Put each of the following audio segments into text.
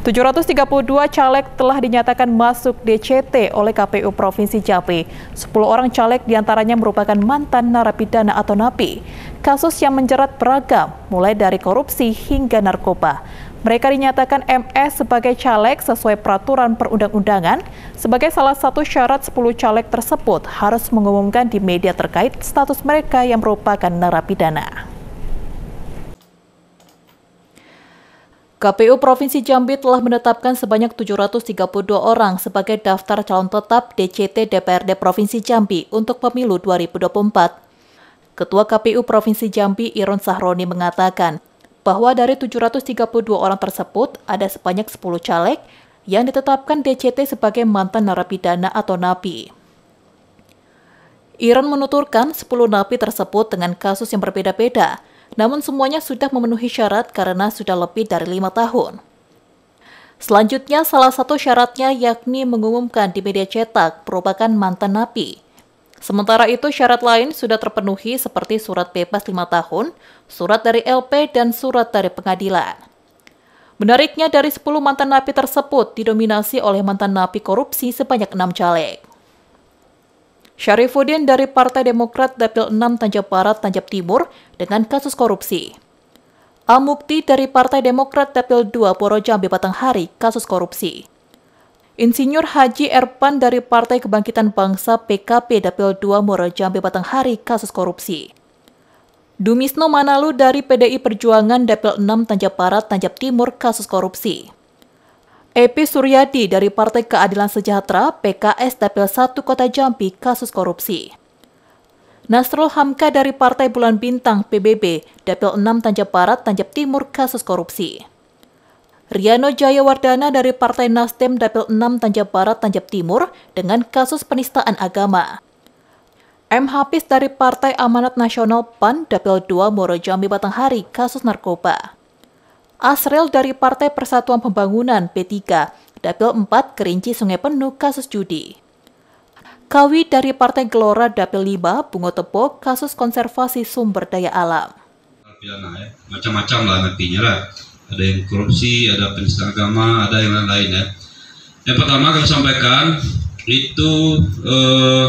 732 caleg telah dinyatakan masuk DCT oleh KPU Provinsi Jambi. 10 orang caleg diantaranya merupakan mantan narapidana atau napi. Kasus yang menjerat beragam, mulai dari korupsi hingga narkoba. Mereka dinyatakan MS sebagai caleg sesuai peraturan perundang-undangan. Sebagai salah satu syarat 10 caleg tersebut harus mengumumkan di media terkait status mereka yang merupakan narapidana. KPU Provinsi Jambi telah menetapkan sebanyak 732 orang sebagai daftar calon tetap DCT DPRD Provinsi Jambi untuk pemilu 2024. Ketua KPU Provinsi Jambi Iron Sahroni mengatakan bahwa dari 732 orang tersebut ada sebanyak 10 caleg yang ditetapkan DCT sebagai mantan narapidana atau napi. Iron menuturkan 10 napi tersebut dengan kasus yang berbeda-beda, namun semuanya sudah memenuhi syarat karena sudah lebih dari lima tahun. Selanjutnya, salah satu syaratnya yakni mengumumkan di media cetak merupakan mantan napi. Sementara itu, syarat lain sudah terpenuhi seperti surat bebas lima tahun, surat dari LP, dan surat dari pengadilan. Menariknya, dari 10 mantan napi tersebut didominasi oleh mantan napi korupsi sebanyak enam caleg. Syarifuddin dari Partai Demokrat Dapil 6 Tanjab Barat, Tanjab Timur dengan kasus korupsi. Amukti dari Partai Demokrat Dapil 2 Poro Jambi Batanghari kasus korupsi. Insinyur Haji Erpan dari Partai Kebangkitan Bangsa PKP Dapil 2 Muara Jambi Batanghari kasus korupsi. Dumisno Manalu dari PDI Perjuangan Dapil 6 Tanjab Barat, Tanjab Timur kasus korupsi. Epi Suryadi dari Partai Keadilan Sejahtera PKS Dapil 1 Kota Jambi kasus korupsi. Nasrul Hamka dari Partai Bulan Bintang PBB Dapil 6 Tanjab Barat Tanjab Timur kasus korupsi. Riano Jayawardana dari Partai Nasdem Dapil 6 Tanjab Barat Tanjab Timur dengan kasus penistaan agama. M. Hafiz dari Partai Amanat Nasional PAN Dapil 2 Moro Jambi Batanghari kasus narkoba. Asril dari Partai Persatuan Pembangunan P3, Dapil 4 Kerinci Sungai Penuh kasus judi. Kawi dari Partai Gelora Dapil 5 Bungo Tepuk, kasus konservasi sumber daya alam. macam-macam lah nantinya lah. Ada yang korupsi, ada penistaan agama, ada yang lain-lain ya. Yang pertama kami sampaikan itu eh,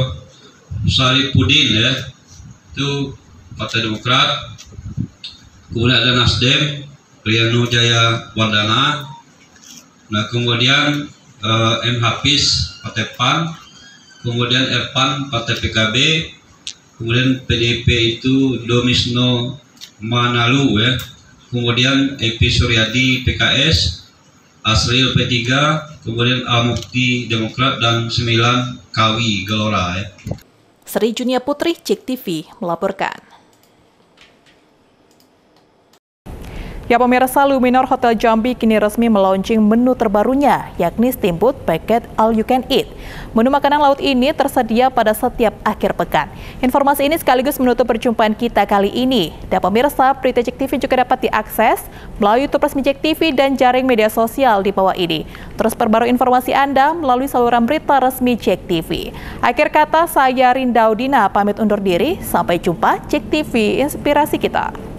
Sari Pudin ya, itu Partai Demokrat, kemudian ada Nasdem, Riyanu Jaya Wandana nah kemudian eh, M Hafiz Partai PAN kemudian Erpan Partai PKB kemudian PDIP itu Domisno Manalu ya kemudian Epi Suryadi PKS Asril P3 kemudian Amukti Demokrat dan 9 Kawi Gelora ya. Sri Junia Putri, Cik TV, melaporkan. Ya pemirsa Luminor Hotel Jambi kini resmi meluncing menu terbarunya yakni steamboat packet all you can eat. Menu makanan laut ini tersedia pada setiap akhir pekan. Informasi ini sekaligus menutup perjumpaan kita kali ini. Dan pemirsa berita Jek TV juga dapat diakses melalui YouTube resmi Jek TV dan jaring media sosial di bawah ini. Terus perbarui informasi Anda melalui saluran berita resmi Jek TV. Akhir kata saya Rindaudina pamit undur diri. Sampai jumpa Jek TV inspirasi kita.